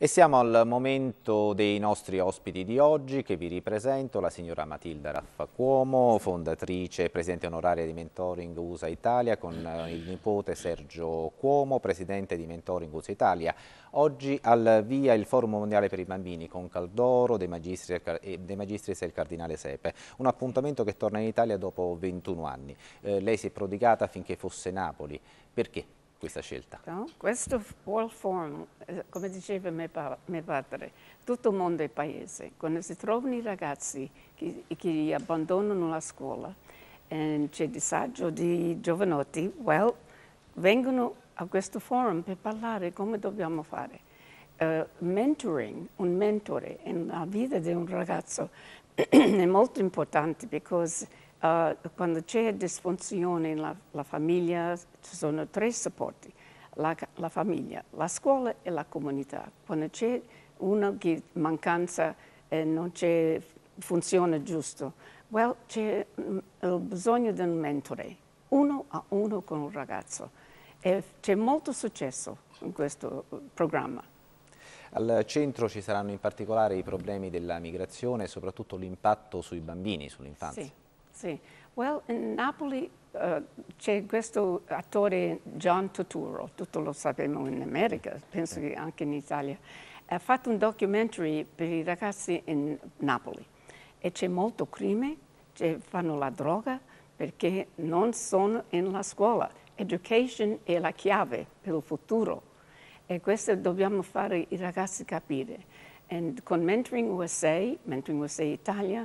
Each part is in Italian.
E siamo al momento dei nostri ospiti di oggi che vi ripresento, la signora Matilda Raffacuomo, fondatrice e presidente onoraria di Mentoring USA Italia con eh, il nipote Sergio Cuomo, presidente di Mentoring USA Italia. Oggi al via il Forum Mondiale per i Bambini con Caldoro, De Magistris e il Cardinale Sepe, un appuntamento che torna in Italia dopo 21 anni. Eh, lei si è prodigata finché fosse Napoli. Perché? questa scelta? No? Questo World Forum, eh, come diceva mio, pa mio, padre, tutto il mondo è paese. Quando si trovano i ragazzi che, che abbandonano la scuola e ehm, c'è disagio di giovanotti, well, vengono a questo forum per parlare come dobbiamo fare. Uh, mentoring, un mentore nella vita di un ragazzo è molto importante perché Uh, quando c'è disfunzione nella famiglia ci sono tre supporti, la, la, famiglia, la scuola e la comunità. Quando c'è una mancanza e eh, non c'è funzione giusta, well, c'è mm, il bisogno di un mentore, uno a uno con un ragazzo. E c'è molto successo in questo programma. Al centro ci saranno in particolare i problemi della migrazione e soprattutto l'impatto sui bambini, sull'infanzia. Sì. Sì. Well, in Napoli uh, c'è questo attore John Turturro, tutto lo sappiamo in America, penso che anche in Italia. Ha fatto un documentary per i ragazzi in Napoli e c'è molto crimine, fanno la droga perché non sono in la scuola. Education è la chiave per il futuro e questo dobbiamo fare i ragazzi capire. And con Mentoring USA, Mentoring USA Italia,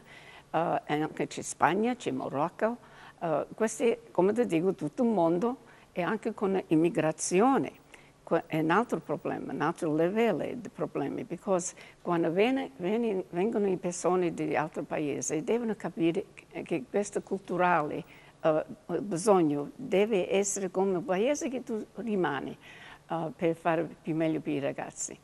eh, anche c'è Spagna, c'è Marocco, eh, questi, come ti dico, tutto il mondo e anche con l'immigrazione è un altro problema, un altro livello di problemi, perché quando viene, viene, vengono le persone di altri paesi devono capire che questo culturale uh, bisogno deve essere come un paese che tu rimani uh, per fare più meglio per i ragazzi.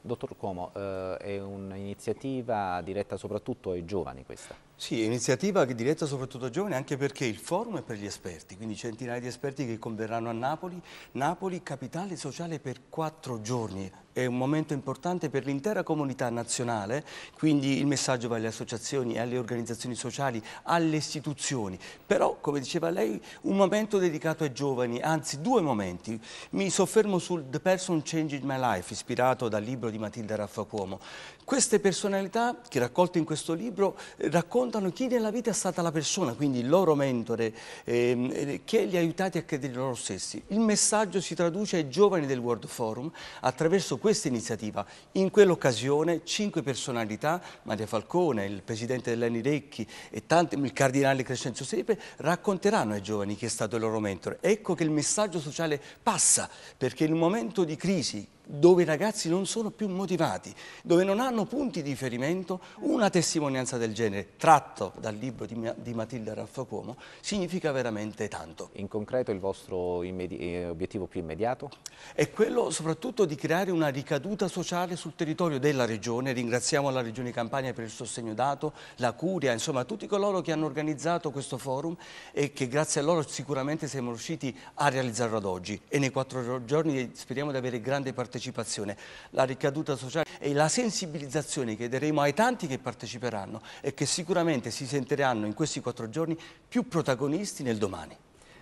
Dottor Como, eh, è un'iniziativa diretta soprattutto ai giovani questa? Sì, è un'iniziativa diretta soprattutto ai giovani anche perché il forum è per gli esperti, quindi centinaia di esperti che converranno a Napoli, Napoli capitale sociale per quattro giorni, è un momento importante per l'intera comunità nazionale, quindi il messaggio va alle associazioni, alle organizzazioni sociali, alle istituzioni, però come diceva lei un momento dedicato ai giovani, anzi due momenti, mi soffermo sul The Person Changing My Life, ispirato dal libro di Matilda Raffacuomo. Queste personalità che raccolte in questo libro raccontano chi nella vita è stata la persona, quindi il loro mentore, ehm, eh, che li ha aiutati a credere loro stessi. Il messaggio si traduce ai giovani del World Forum attraverso questo questa iniziativa. In quell'occasione cinque personalità, Maria Falcone, il presidente dell'Eni Recchi e tanti, il cardinale Crescenzo Sepe, racconteranno ai giovani chi è stato il loro mentore. Ecco che il messaggio sociale passa, perché in un momento di crisi dove i ragazzi non sono più motivati, dove non hanno punti di riferimento, una testimonianza del genere, tratto dal libro di, di Matilda Ralfo Cuomo, significa veramente tanto. In concreto il vostro eh, obiettivo più immediato? È quello soprattutto di creare una ricaduta sociale sul territorio della Regione, ringraziamo la Regione Campania per il sostegno dato, la Curia, insomma tutti coloro che hanno organizzato questo forum e che grazie a loro sicuramente siamo riusciti a realizzarlo ad oggi e nei quattro giorni speriamo di avere grande partecipazione partecipazione, la ricaduta sociale e la sensibilizzazione che daremo ai tanti che parteciperanno e che sicuramente si sentiranno in questi quattro giorni più protagonisti nel domani.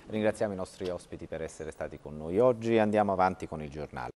Ringraziamo i nostri ospiti per essere stati con noi oggi e andiamo avanti con il giornale.